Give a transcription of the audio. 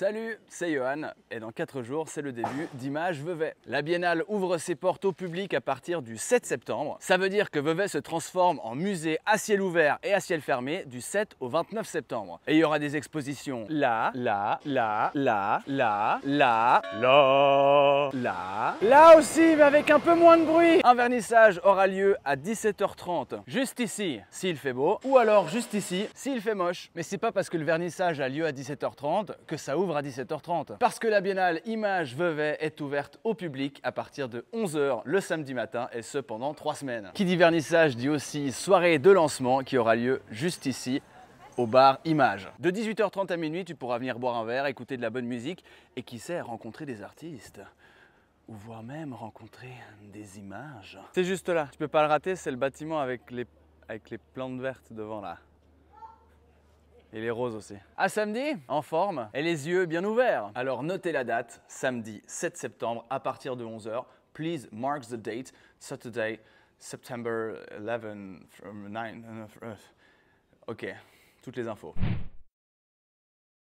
Salut, c'est Johan et dans 4 jours, c'est le début d'Image Vevey. La biennale ouvre ses portes au public à partir du 7 septembre. Ça veut dire que Vevey se transforme en musée à ciel ouvert et à ciel fermé du 7 au 29 septembre. Et il y aura des expositions là, là, là, là, là, là, là, là, là aussi, mais avec un peu moins de bruit. Un vernissage aura lieu à 17h30, juste ici s'il fait beau, ou alors juste ici s'il fait moche. Mais c'est pas parce que le vernissage a lieu à 17h30 que ça ouvre à 17h30. Parce que la biennale image Vevey est ouverte au public à partir de 11h le samedi matin et ce pendant 3 semaines. Qui dit vernissage dit aussi soirée de lancement qui aura lieu juste ici au bar Image. De 18h30 à minuit, tu pourras venir boire un verre, écouter de la bonne musique et qui sait, rencontrer des artistes ou voire même rencontrer des images. C'est juste là, tu peux pas le rater, c'est le bâtiment avec les, avec les plantes vertes devant là. Et les roses aussi. À samedi, en forme et les yeux bien ouverts. Alors notez la date, samedi 7 septembre à partir de 11h. Please mark the date, Saturday, September 11 from 9. Uh, uh, ok, toutes les infos.